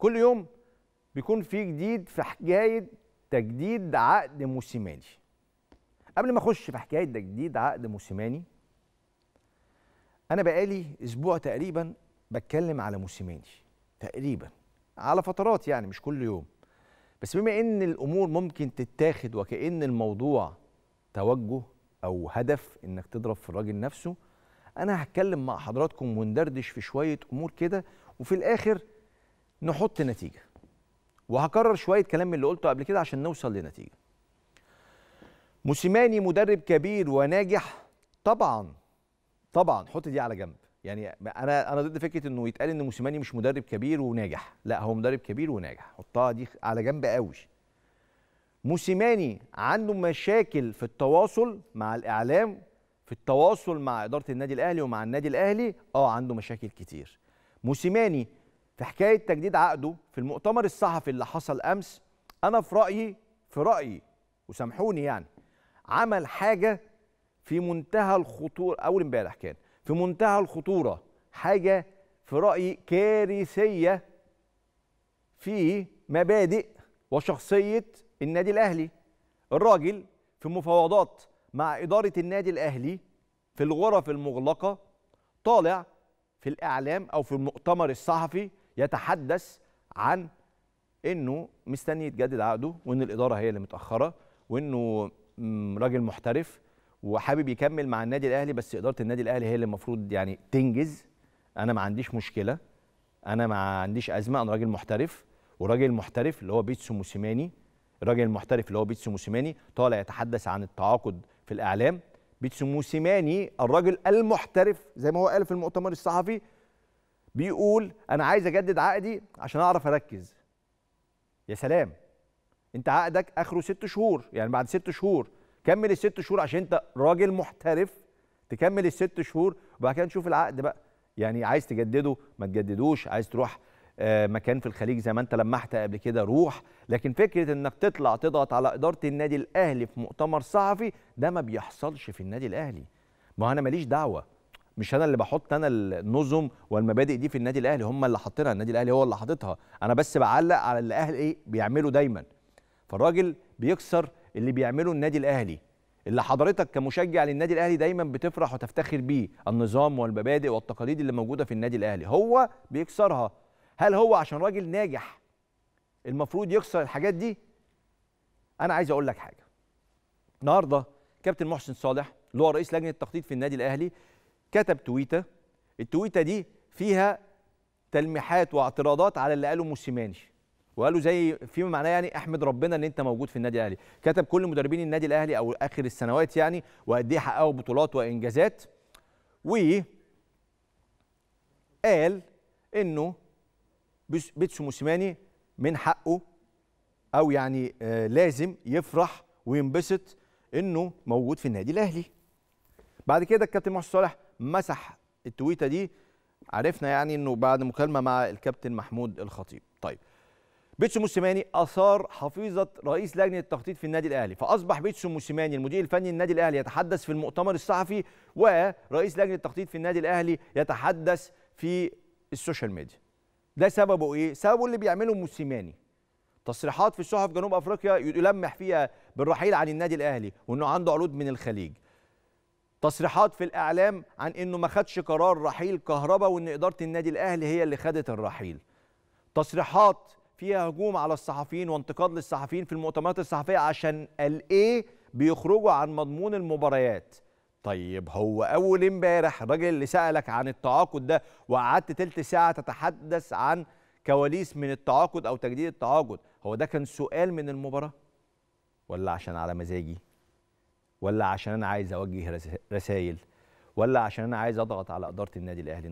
كل يوم بيكون في جديد في حكايه تجديد عقد موسيماني قبل ما اخش في حكايه تجديد عقد موسيماني انا بقالي اسبوع تقريبا بتكلم على موسيماني تقريبا على فترات يعني مش كل يوم بس بما ان الامور ممكن تتاخد وكان الموضوع توجه او هدف انك تضرب في الراجل نفسه انا هتكلم مع حضراتكم وندردش في شويه امور كده وفي الاخر نحط نتيجه وهكرر شويه كلام اللي قلته قبل كده عشان نوصل لنتيجه موسيماني مدرب كبير وناجح طبعا طبعا حط دي على جنب يعني انا انا ضد فكره انه يتقال ان موسيماني مش مدرب كبير وناجح لا هو مدرب كبير وناجح حطها دي على جنب قوي موسيماني عنده مشاكل في التواصل مع الاعلام في التواصل مع اداره النادي الاهلي ومع النادي الاهلي اه عنده مشاكل كتير موسيماني في حكايه تجديد عقده في المؤتمر الصحفي اللي حصل امس انا في رايي في رايي وسامحوني يعني عمل حاجه في منتهى الخطوره اول امبارح كان في منتهى الخطوره حاجه في رايي كارثيه في مبادئ وشخصيه النادي الاهلي الراجل في مفاوضات مع اداره النادي الاهلي في الغرف المغلقه طالع في الاعلام او في المؤتمر الصحفي يتحدث عن انه مستني يتجدد عقده وان الاداره هي اللي متاخره وانه راجل محترف وحابب يكمل مع النادي الاهلي بس اداره النادي الاهلي هي اللي المفروض يعني تنجز انا ما عنديش مشكله انا ما عنديش ازمه انا راجل محترف وراجل محترف اللي هو بيتسو موسيماني الراجل المحترف اللي هو بيتسو موسيماني طالع يتحدث عن التعاقد في الاعلام بيتسو موسيماني الراجل المحترف زي ما هو قال في المؤتمر الصحفي بيقول انا عايز اجدد عقدي عشان اعرف اركز يا سلام انت عقدك اخره ست شهور يعني بعد ست شهور كمل الست شهور عشان انت راجل محترف تكمل الست شهور وبعد كده نشوف العقد بقى يعني عايز تجدده ما تجددوش عايز تروح آه، مكان في الخليج زي ما انت لمحت قبل كده روح لكن فكره انك تطلع تضغط على اداره النادي الاهلي في مؤتمر صحفي ده ما بيحصلش في النادي الاهلي ما انا ماليش دعوه مش انا اللي بحط انا النظم والمبادئ دي في النادي الاهلي هم اللي حاطينها النادي الاهلي هو اللي حاططها انا بس بعلق على اللي الاهلي ايه بيعمله دايما فالراجل بيكسر اللي بيعمله النادي الاهلي اللي حضرتك كمشجع للنادي الاهلي دايما بتفرح وتفتخر بيه النظام والمبادئ والتقاليد اللي موجوده في النادي الاهلي هو بيكسرها هل هو عشان راجل ناجح المفروض يكسر الحاجات دي انا عايز اقول لك حاجه النهارده كابتن محسن صالح اللي هو رئيس لجنه التخطيط في النادي الاهلي كتب تويته التويته دي فيها تلميحات واعتراضات على اللي قاله موسيماني وقالوا زي فيما معناه يعني احمد ربنا ان انت موجود في النادي الاهلي كتب كل مدربين النادي الاهلي او اخر السنوات يعني وقد ايه حققوا بطولات وانجازات و قال انه بيتسو موسيماني من حقه او يعني آه، لازم يفرح وينبسط انه موجود في النادي الاهلي بعد كده الكابتن محسن صالح مسح التويته دي عرفنا يعني انه بعد مكالمه مع الكابتن محمود الخطيب طيب بيتسو موسيماني اثار حفيظه رئيس لجنه التخطيط في النادي الاهلي فاصبح بيتسو موسيماني المدير الفني للنادي الاهلي يتحدث في المؤتمر الصحفي ورئيس لجنه التخطيط في النادي الاهلي يتحدث في السوشيال ميديا ده سببه ايه سببه اللي بيعمله موسيماني تصريحات في الصحف جنوب افريقيا يلمح فيها بالرحيل عن النادي الاهلي وانه عنده عروض من الخليج تصريحات في الاعلام عن انه ما خدش قرار رحيل كهربا وان اداره النادي الاهلي هي اللي خدت الرحيل تصريحات فيها هجوم على الصحفيين وانتقاد للصحفيين في المؤتمرات الصحفيه عشان الايه بيخرجوا عن مضمون المباريات طيب هو اول امبارح الراجل اللي سالك عن التعاقد ده وقعدت تلت ساعه تتحدث عن كواليس من التعاقد او تجديد التعاقد هو ده كان سؤال من المباراه ولا عشان على مزاجي ولا عشان انا عايز اوجه رسائل ولا عشان انا عايز اضغط على اداره النادي الاهلي